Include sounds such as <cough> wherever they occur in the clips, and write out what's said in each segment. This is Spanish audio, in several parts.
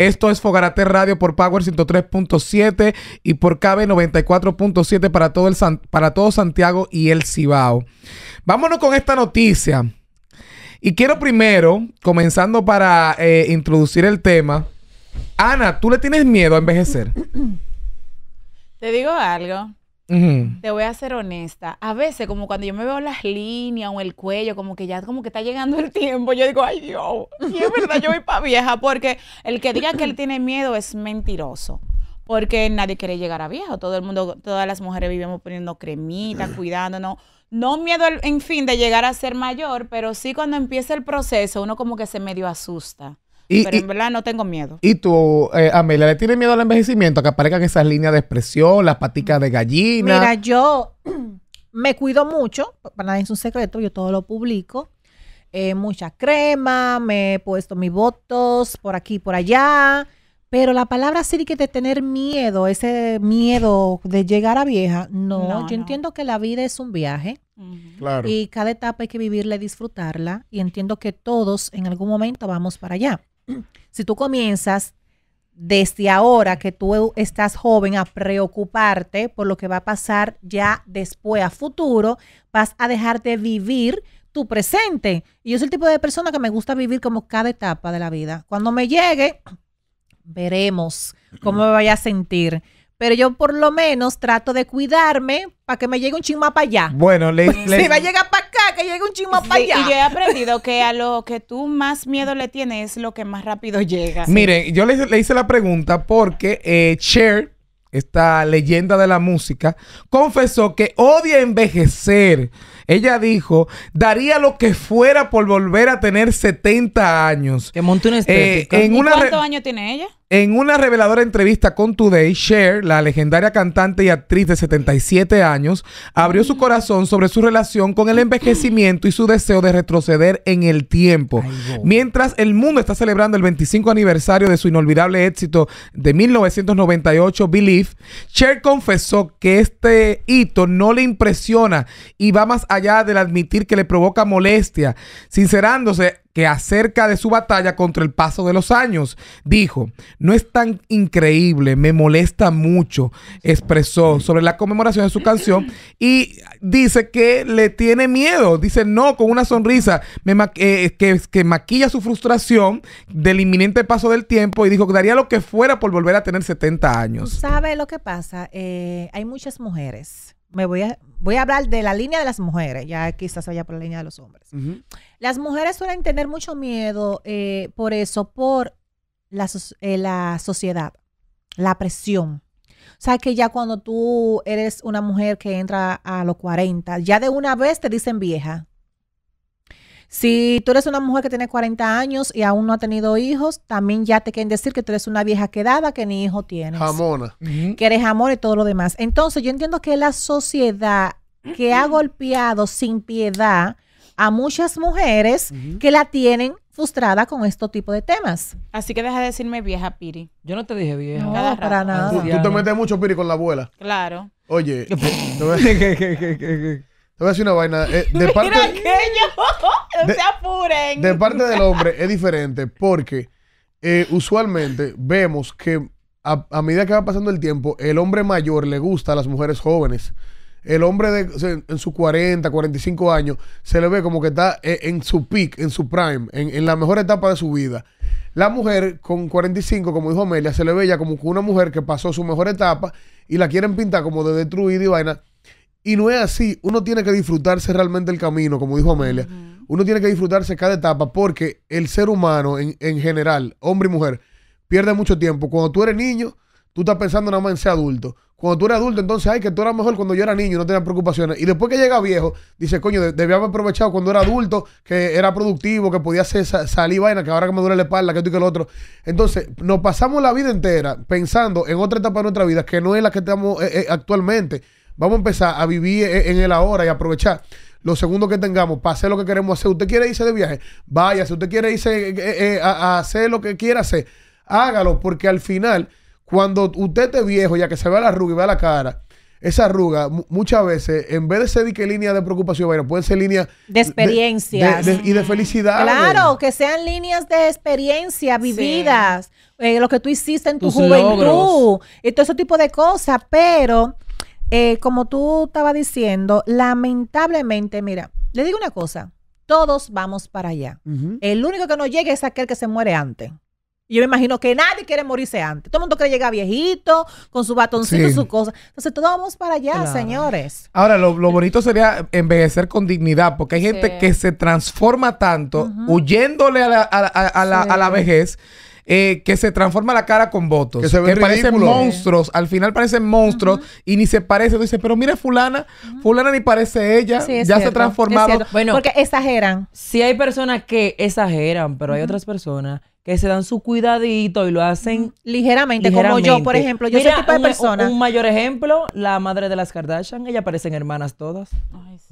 Esto es Fogarate Radio por Power 103.7 y por KB 94.7 para, todo para todo Santiago y el Cibao. Vámonos con esta noticia. Y quiero primero, comenzando para eh, introducir el tema, Ana, ¿tú le tienes miedo a envejecer? Te digo algo. Te voy a ser honesta. A veces, como cuando yo me veo las líneas o el cuello, como que ya como que está llegando el tiempo, yo digo, ay Dios, es verdad, yo voy para vieja, porque el que diga que él tiene miedo es mentiroso. Porque nadie quiere llegar a viejo. Todo el mundo, todas las mujeres vivimos poniendo cremita, cuidándonos. No miedo, en fin, de llegar a ser mayor, pero sí cuando empieza el proceso, uno como que se medio asusta pero en verdad no tengo miedo. ¿Y tú, eh, Amelia, le tienes miedo al envejecimiento? que aparezcan esas líneas de expresión, las paticas de gallina. Mira, yo <clears throat> me cuido mucho, para nada es un secreto, yo todo lo publico. Eh, mucha crema, me he puesto mis votos por aquí por allá. Pero la palabra sí que de tener miedo, ese miedo de llegar a vieja, no, yo entiendo que la vida es un viaje. claro. Y cada etapa hay que vivirla y disfrutarla. Y entiendo que todos en algún momento vamos para allá si tú comienzas desde ahora que tú estás joven a preocuparte por lo que va a pasar ya después a futuro, vas a dejar de vivir tu presente. Y yo soy el tipo de persona que me gusta vivir como cada etapa de la vida. Cuando me llegue, veremos cómo me vaya a sentir pero yo por lo menos trato de cuidarme para que me llegue un más para allá. Bueno, pues le, Si va a llegar para acá, que llegue un chisma para allá. Y yo he aprendido que a lo que tú más miedo le tienes es lo que más rápido <laughs> llega. Miren, yo le, hice la pregunta porque eh, Cher, esta leyenda de la música, confesó que odia envejecer. Ella dijo, daría lo que fuera por volver a tener 70 años. Que monte una eh, estética. en ¿Cuántos años tiene ella? En una reveladora entrevista con Today, Cher, la legendaria cantante y actriz de 77 años, abrió su corazón sobre su relación con el envejecimiento y su deseo de retroceder en el tiempo. Mientras el mundo está celebrando el 25 aniversario de su inolvidable éxito de 1998, Believe, Cher confesó que este hito no le impresiona y va más allá del admitir que le provoca molestia, sincerándose que acerca de su batalla contra el paso de los años. Dijo, no es tan increíble, me molesta mucho, expresó sobre la conmemoración de su canción <clears throat> y dice que le tiene miedo, dice no con una sonrisa me eh, que, que maquilla su frustración del inminente paso del tiempo y dijo que daría lo que fuera por volver a tener 70 años. ¿Sabe lo que pasa? Eh, hay muchas mujeres. Me voy a, voy a hablar de la línea de las mujeres, ya quizás vaya por la línea de los hombres. Las mujeres suelen tener mucho miedo eh, por eso, por eh, la, sociedad, la presión. O sea, que ya cuando tú eres una mujer que entra a los 40, ya de una vez te dicen vieja. Si tú eres una mujer que tiene 40 años y aún no ha tenido hijos, también ya te quieren decir que tú eres una vieja quedada que ni hijo tienes. Jamona. Que eres amor y todo lo demás. Entonces, yo entiendo que la sociedad que ha <clears throat> golpeado sin piedad a muchas mujeres que la tienen frustrada con este tipo de temas. Así que deja de decirme vieja Piri. Yo no te dije vieja. No, para nada. Tú, te metes mucho Piri con la abuela. Claro. Oye, <laughs> te voy, a, decir una vaina. Eh, de parte, <laughs> se apuren. De parte del hombre es diferente porque eh, usualmente vemos que a medida que va pasando el tiempo, el hombre mayor le gusta a las mujeres jóvenes el hombre de, en sus 40, 45 años, se le ve como que está eh, en su peak, en su prime, en, la mejor etapa de su vida. La mujer con 45, como dijo Amelia, se le ve ya como una mujer que pasó su mejor etapa y la quieren pintar como de destruida y vaina. Y no es así. Uno tiene que disfrutarse realmente el camino, como dijo Amelia. Uno tiene que disfrutarse cada etapa porque el ser humano en, en general, hombre y mujer, pierde mucho tiempo. Cuando tú eres niño, tú estás pensando nada más en ser adulto. Cuando tú eres adulto, entonces, ay, que tú eras mejor cuando yo era niño, no tenías preocupaciones. Y después que llega viejo, dice, coño, debíamos haber aprovechado cuando era adulto, que era productivo, que podía hacer, salir vaina, que ahora que me duele la espalda, que esto y que lo otro. Entonces, nos pasamos la vida entera pensando en otra etapa de nuestra vida que no es la que estamos eh, eh, actualmente. Vamos a empezar a vivir eh, en el ahora y aprovechar los segundos que tengamos para hacer lo que queremos hacer. ¿Usted quiere irse de viaje? Vaya, si usted quiere irse a, a hacer lo que quiera hacer, hágalo, porque al final cuando usted te viejo, ya que se ve la arruga y ve la cara, esa arruga muchas veces, en vez de ser que línea de preocupación, bueno, pueden ser línea de experiencia y de felicidad. Claro, que sean líneas de experiencia vividas, eh, lo que tú hiciste en tu juventud y todo ese tipo de cosas. Pero, eh, como tú estabas diciendo, lamentablemente, mira, le digo una cosa, todos vamos para allá. El único que no llega es aquel que se muere antes yo me imagino que nadie quiere morirse antes. Todo el mundo quiere llegar viejito, con su batoncito, y su cosa. Entonces, todos vamos para allá, señores. Ahora, lo, bonito sería envejecer con dignidad, porque hay gente que se transforma tanto, huyéndole a la, vejez. Eh, que se transforma la cara con votos. Que, se parecen monstruos. Al final parecen monstruos y ni se parece. entonces pero mira fulana, fulana ni parece ella. ya se ha transformado. Bueno, Porque exageran. Sí hay personas que exageran, pero hay otras personas que se dan su cuidadito y lo hacen ligeramente, como yo, por ejemplo. Yo soy tipo de un, persona. Un, mayor ejemplo, la madre de las Kardashian, ella parecen hermanas todas.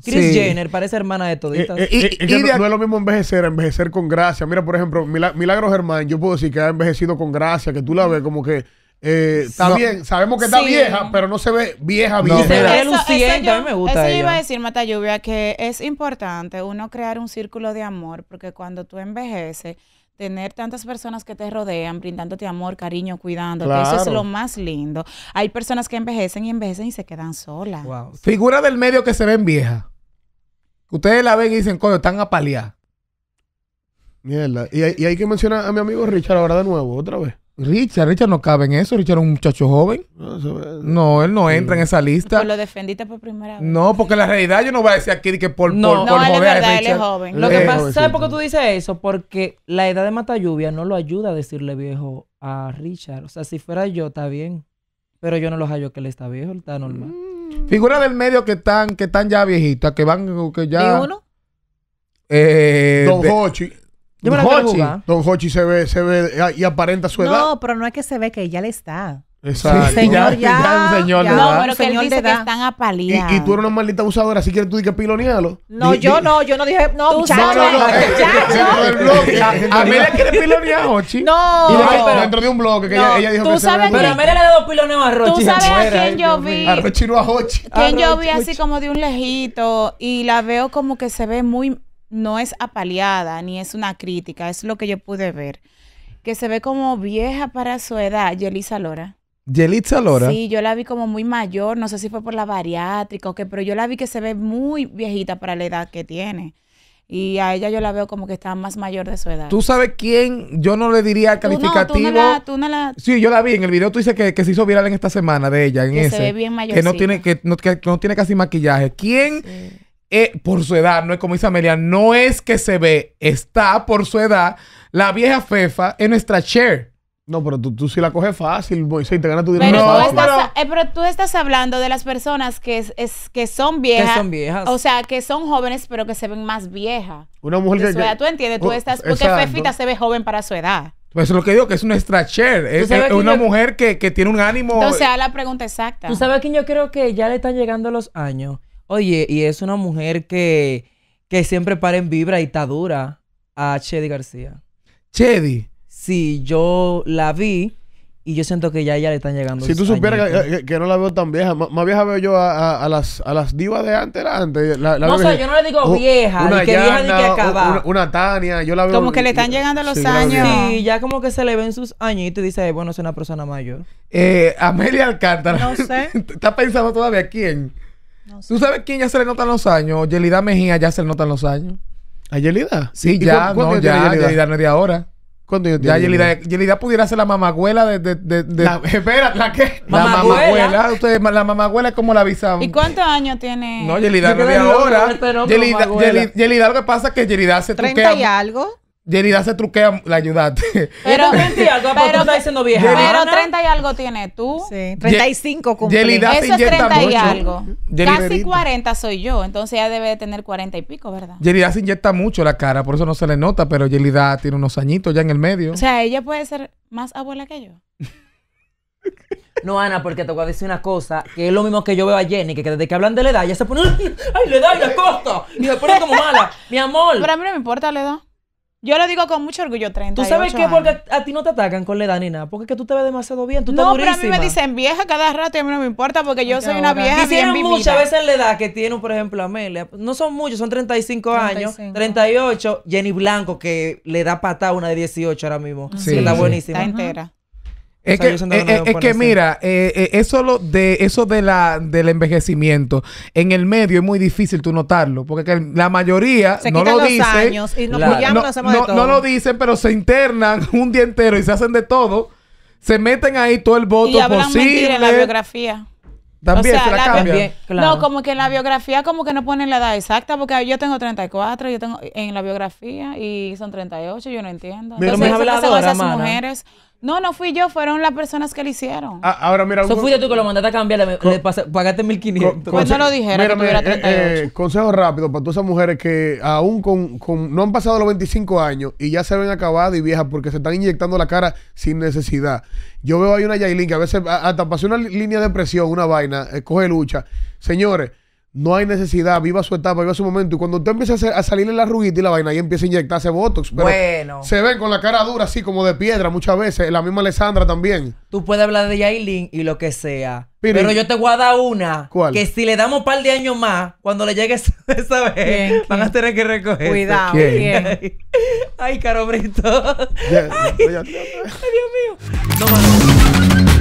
Kris Jenner parece hermana de toditas. Eh, eh, y, eh, no, es lo mismo envejecer, envejecer con gracia. Mira, por ejemplo, Milagro Germán, yo puedo decir que ha envejecido con gracia, que tú la ves como que está bien, sabemos que está vieja, pero no se ve vieja, vieja. me Eso iba a decir, Mata Lluvia, que es importante uno crear un círculo de amor, porque cuando tú envejeces, tener tantas personas que te rodean, brindándote amor, cariño, cuidándote. Eso es lo más lindo. Hay personas que envejecen y envejecen y se quedan solas. Figura del medio que se ven viejas. Ustedes la ven y dicen, coño, están a paliar. Mierda. y hay que mencionar a mi amigo Richard ahora de nuevo, otra vez. Richard, Richard no cabe en eso. Richard es un muchacho joven. No, él no entra en esa lista. Pues lo defendiste por primera vez. No, porque la realidad yo no voy a decir aquí que por, no, verdad, él es joven. Lo que pasa, ¿sabes por qué tú dices eso? Porque la edad de Mata lluvia no lo ayuda a decirle viejo a Richard. O sea, si fuera yo, está bien. Pero yo no los hallo que él está viejo, él está normal. Mm. Figura del medio que están, que están ya viejitas, que van, que ya. ¿Y uno? Eh, Don yo me la Don Hochi se ve, se ve ah, y aparenta su edad. No, pero no es que se ve que ella le está. Exacto. Señor, ya, señor ya. de edad. No, pero que él dice que están apalidas apaleados. y tú eres una maldita abusadora, así que tú dices que pilonealo. No, yo no, yo no dije. No, Tú No, no, eh, A- Mela quiere pilonear a Hochi. No. dentro, pero- de un bloque que ella, dijo tú sabes Pero le da dos piloneo a Rochi. Tú sabes a quién yo vi. A Rochi no a Hochi. Que yo vi así como de un lejito y la veo como que se ve muy no es apaleada ni es una crítica, es lo que yo pude ver. Que se ve como vieja para su edad, Yelisa Lora. Yelitza Lora. Sí, yo la vi como muy mayor, no sé si fue por la bariátrica o qué, pero yo la vi que se ve muy viejita para la edad que tiene. Y a ella yo la veo como que está más mayor de su edad. ¿Tú sabes quién? Yo no le diría calificativo. no, la, Sí, yo la vi en el video. Tú dices que, se hizo viral en esta semana de ella, en que Se ve bien mayorcita. Que no tiene, que no, que tiene casi maquillaje. ¿Quién? Eh, por su edad, no es como dice Amelia, no es que se ve, está por su edad la vieja Fefa en nuestra chair. No, pero tú, tú la coges fácil, Moisés, te gana tu dinero pero Tú estás, eh, pero tú estás hablando de las personas que, es, que son viejas. viejas. O sea, que son jóvenes, pero que se ven más viejas. Una mujer que... Su edad, tú entiendes, tú oh, estás... Porque Fefita se ve joven para su edad. Pues lo que digo, que es una extracher. Es, una mujer que, tiene un ánimo. O sea, la pregunta exacta. Tú sabes quién yo creo que ya le están llegando los años Oye, y es una mujer que, que siempre para en vibra y está dura a Chedi García. ¿Chedi? Sí, yo la vi y yo siento que ya ya le están llegando. Si tú supieras que, no la veo tan vieja, más vieja veo yo a, las, a las divas de antes, antes. no, sé, yo no le digo oh, vieja, una que vieja ni que acaba. Una, Tania, yo la veo. Como que le están llegando los años. Sí, ya como que se le ven sus añitos y dice, bueno, es una persona mayor. Eh, Amelia Alcántara. No sé. <laughs> ¿Estás pensando todavía quién? ¿Tú sabes quién ya se le notan los años? Yelida Mejía ya se le notan los años. ¿A Yelida? Sí, ya, no, ya, Yelida? Yelida no es de ahora. ¿Cuándo Ya Yelida, Yelida pudiera ser la mamagüela de... de, de, <laughs> espera, ¿la qué? <laughs> La mamagüela. ustedes la mamagüela es como la avisamos. ¿Y cuántos años tiene? No, Yelida no de ahora. Yelida, Yelida, lo que pasa es que Yelida se ¿30 truquea... ¿30 y algo? Yerida se truquea la ayudante. <laughs> Pero, 30 y algo, pero, tú diciendo vieja. pero 30 y algo tiene tú. Sí. 35 cumplí. Yerida Eso es 30 y algo. Casi 40 soy yo, entonces ella debe de tener 40 y pico, ¿verdad? Yerida se inyecta mucho la cara, por eso no se le nota, pero Yerida tiene unos añitos ya en el medio. O sea, ella puede ser más abuela que yo. <laughs> No, Ana, porque te voy a decir una cosa, que es lo mismo que yo veo a Jenny, que, desde que hablan de la edad, ella se pone, <laughs> ay, la edad y la costa, y se pone como mala. Mi amor. Pero a mí no me importa la edad. Yo lo digo con mucho orgullo, 30. ¿Tú sabes qué? Porque a ti no te atacan con la edad ni nada. Porque que tú te ves demasiado bien. Tú no, pero a mí me dicen vieja cada rato y a mí no me importa porque yo soy una vieja bien muchas veces la edad que tiene, por ejemplo, Amelia. No son muchos, son 35, años. 38. Jenny Blanco, que le da patada una de 18 ahora mismo. Ah, sí. Que está buenísima. Está entera. Eh, eh, es que, mira, eh, eso, lo de, eso de la, del envejecimiento en el medio es muy difícil tú notarlo, porque la mayoría no lo dicen. no, lo dicen, pero se internan <laughs> un día entero y se hacen de todo. Se meten ahí todo el voto y hablan posible. en la biografía. También No, como que en la biografía como que no ponen la edad exacta, porque yo tengo 34, yo tengo en la biografía y son 38, yo no entiendo. Entonces, me esas mujeres, no, no fui yo, fueron las personas que lo hicieron. Ah, ahora mira. Eso fuiste tú que lo mandaste a cambiar, le, pagaste 1500. Pues no lo dijera, que mira, 38. Eh, eh, consejo rápido para todas esas mujeres que aún con, con, no han pasado los 25 años y ya se ven acabadas y viejas porque se están inyectando la cara sin necesidad. Yo veo ahí una Yailin que a veces hasta pasó una línea de presión, una vaina, eh, coge lucha. Señores. No hay necesidad, viva su etapa, viva su momento. Y cuando usted empieza a, salir en la ruguita y la vaina, ahí empieza a inyectarse botox. bueno. Se ven con la cara dura, así como de piedra muchas veces. La misma Alessandra también. Tú puedes hablar de Yailin y lo que sea. Pero yo te voy a dar una. ¿Cuál? Que si le damos un par de años más, cuando le llegue <laughs> esa vez, van a tener que recoger. Cuidado, Bien. <laughs> Ay, caro Brito. <laughs> Ay, Dios mío. No,